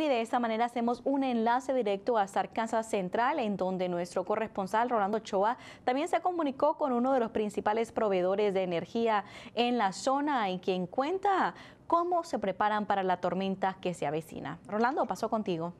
y de esta manera hacemos un enlace directo hasta Arkansas Central, en donde nuestro corresponsal Rolando Choa también se comunicó con uno de los principales proveedores de energía en la zona, en quien cuenta cómo se preparan para la tormenta que se avecina. Rolando, paso contigo.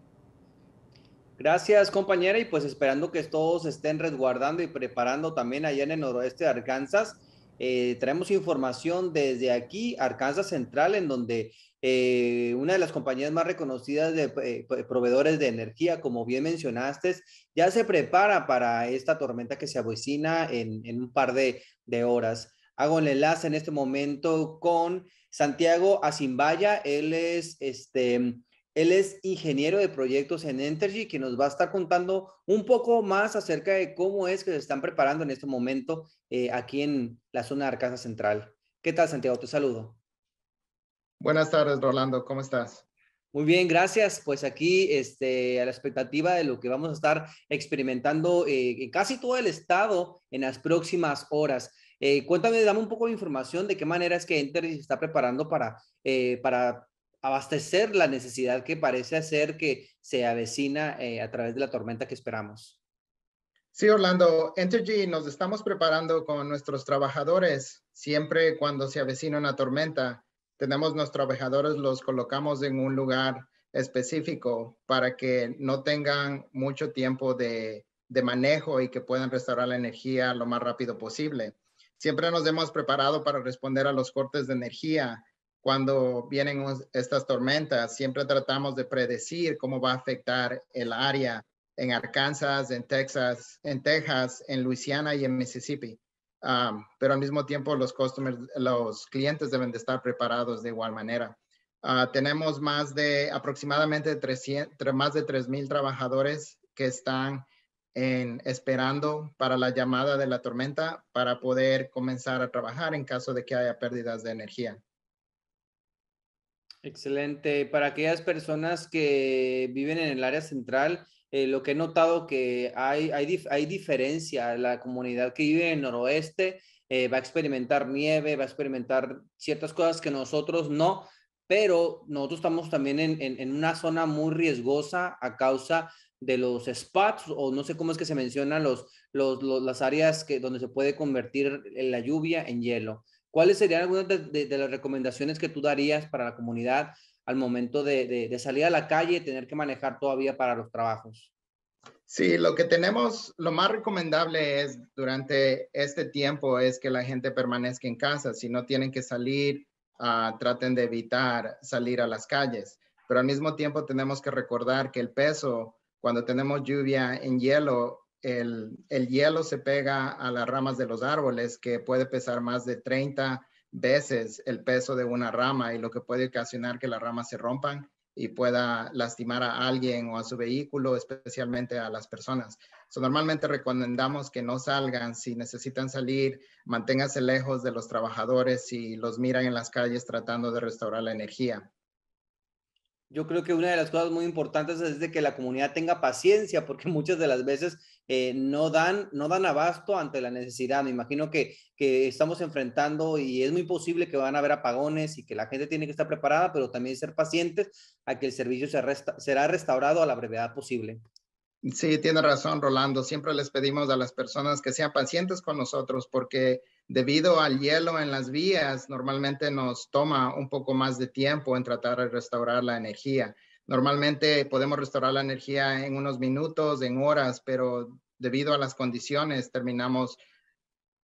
Gracias compañera y pues esperando que todos estén resguardando y preparando también allá en el noroeste de Arkansas eh, traemos información desde aquí, Arkansas Central, en donde eh, una de las compañías más reconocidas de eh, proveedores de energía, como bien mencionaste, ya se prepara para esta tormenta que se avecina en, un par de, horas. Hago el enlace en este momento con Santiago Azimbaya, él es este él es ingeniero de proyectos en Entergy, que nos va a estar contando un poco más acerca de cómo es que se están preparando en este momento eh, aquí en la zona de Arcasa Central. ¿Qué tal, Santiago? Te saludo. Buenas tardes, Rolando. ¿Cómo estás? Muy bien, gracias. Pues aquí este, a la expectativa de lo que vamos a estar experimentando eh, en casi todo el estado en las próximas horas. Eh, cuéntame, dame un poco de información de qué manera es que Entergy se está preparando para, para abastecer la necesidad que parece hacer que se avecina eh, a través de la tormenta que esperamos. Sí, Orlando, Entergy nos estamos preparando con nuestros trabajadores. Siempre cuando se avecina una tormenta, tenemos nuestros trabajadores, los colocamos en un lugar específico para que no tengan mucho tiempo de, de manejo y que puedan restaurar la energía lo más rápido posible. Siempre nos hemos preparado para responder a los cortes de energía cuando vienen estas tormentas, siempre tratamos de predecir cómo va a afectar el área en Arkansas, en Texas, en Texas, en Luisiana y en Mississippi. Ah, pero al mismo tiempo los los clientes deben de estar preparados de igual manera. Ah, tenemos más de aproximadamente 300, más de 3,000 trabajadores que están esperando para la llamada de la tormenta para poder comenzar a trabajar en caso de que haya pérdidas de energía. Excelente. Para aquellas personas que viven en el área central, eh, lo que he notado que hay, hay, hay, diferencia. La comunidad que vive en el noroeste eh, va a experimentar nieve, va a experimentar ciertas cosas que nosotros no, pero nosotros estamos también en, en, una zona muy riesgosa a causa de los spots o no sé cómo es que se mencionan los, los, las áreas que, donde se puede convertir la lluvia en hielo. ¿Cuáles serían algunas de, las recomendaciones que tú darías para la comunidad al momento de, salir a la calle y tener que manejar todavía para los trabajos? Sí, lo que tenemos, lo más recomendable es durante este tiempo es que la gente permanezca en casa. Si no tienen que salir, ah, traten de evitar salir a las calles. Pero al mismo tiempo tenemos que recordar que el peso, cuando tenemos lluvia en hielo, el, hielo se pega a las ramas de los árboles, que puede pesar más de 30 veces el peso de una rama y lo que puede ocasionar que las ramas se rompan y pueda lastimar a alguien o a su vehículo, especialmente a las personas. normalmente recomendamos que no salgan. Si necesitan salir, manténganse lejos de los trabajadores y los miran en las calles tratando de restaurar la energía yo creo que una de las cosas muy importantes es de que la comunidad tenga paciencia, porque muchas de las veces eh, no, dan, no dan abasto ante la necesidad. Me imagino que, que estamos enfrentando y es muy posible que van a haber apagones y que la gente tiene que estar preparada, pero también ser pacientes a que el servicio será restaurado a la brevedad posible. Sí, tiene razón, Rolando. Siempre les pedimos a las personas que sean pacientes con nosotros porque debido al hielo en las vías, normalmente nos toma un poco más de tiempo en tratar de restaurar la energía. Normalmente podemos restaurar la energía en unos minutos, en horas, pero debido a las condiciones terminamos,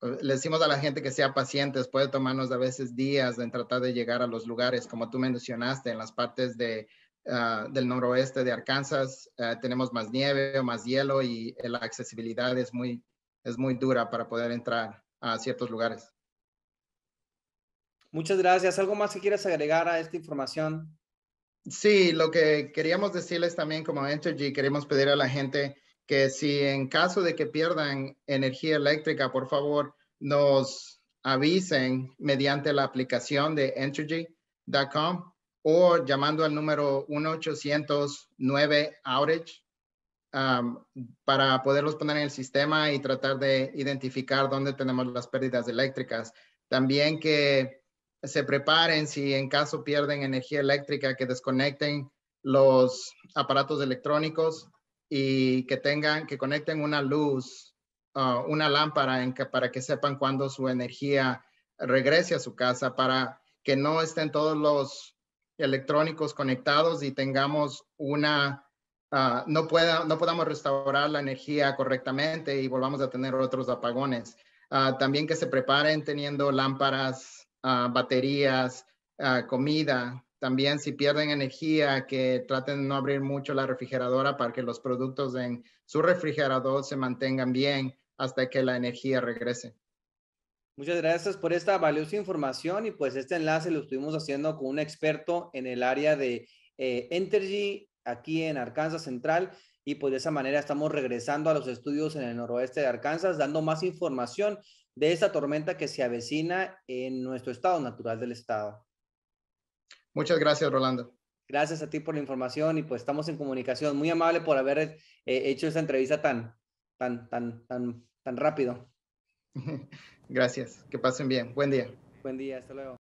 eh, le decimos a la gente que sea paciente, puede tomarnos a veces días en tratar de llegar a los lugares, como tú mencionaste, en las partes de, ah, del noroeste de Arkansas eh, tenemos más nieve o más hielo y la accesibilidad es muy, es muy dura para poder entrar a ciertos lugares. Muchas gracias. ¿Algo más que quieras agregar a esta información? Sí, lo que queríamos decirles también como Entergy, queremos pedir a la gente que si en caso de que pierdan energía eléctrica, por favor, nos avisen mediante la aplicación de entergy.com o llamando al número 1 800 9 para poderlos poner en el sistema y tratar de identificar dónde tenemos las pérdidas eléctricas. También que se preparen si en caso pierden energía eléctrica, que desconecten los aparatos electrónicos y que tengan, que conecten una luz, ah, una lámpara para que sepan cuándo su energía regrese a su casa para que no estén todos los electrónicos conectados y tengamos una Ah, no, pueda, no podamos restaurar la energía correctamente y volvamos a tener otros apagones. Ah, también que se preparen teniendo lámparas, ah, baterías, comida. También si pierden energía, que traten no abrir mucho la refrigeradora para que los productos en su refrigerador se mantengan bien hasta que la energía regrese. Muchas gracias por esta valiosa información y pues este enlace lo estuvimos haciendo con un experto en el área de eh, Energy aquí en Arkansas Central y pues de esa manera estamos regresando a los estudios en el noroeste de Arkansas, dando más información de esta tormenta que se avecina en nuestro estado natural del estado. Muchas gracias, Rolando. Gracias a ti por la información y pues estamos en comunicación. Muy amable por haber eh, hecho esta entrevista tan, tan, tan, tan, tan rápido. Gracias. Que pasen bien. Buen día. Buen día. Hasta luego.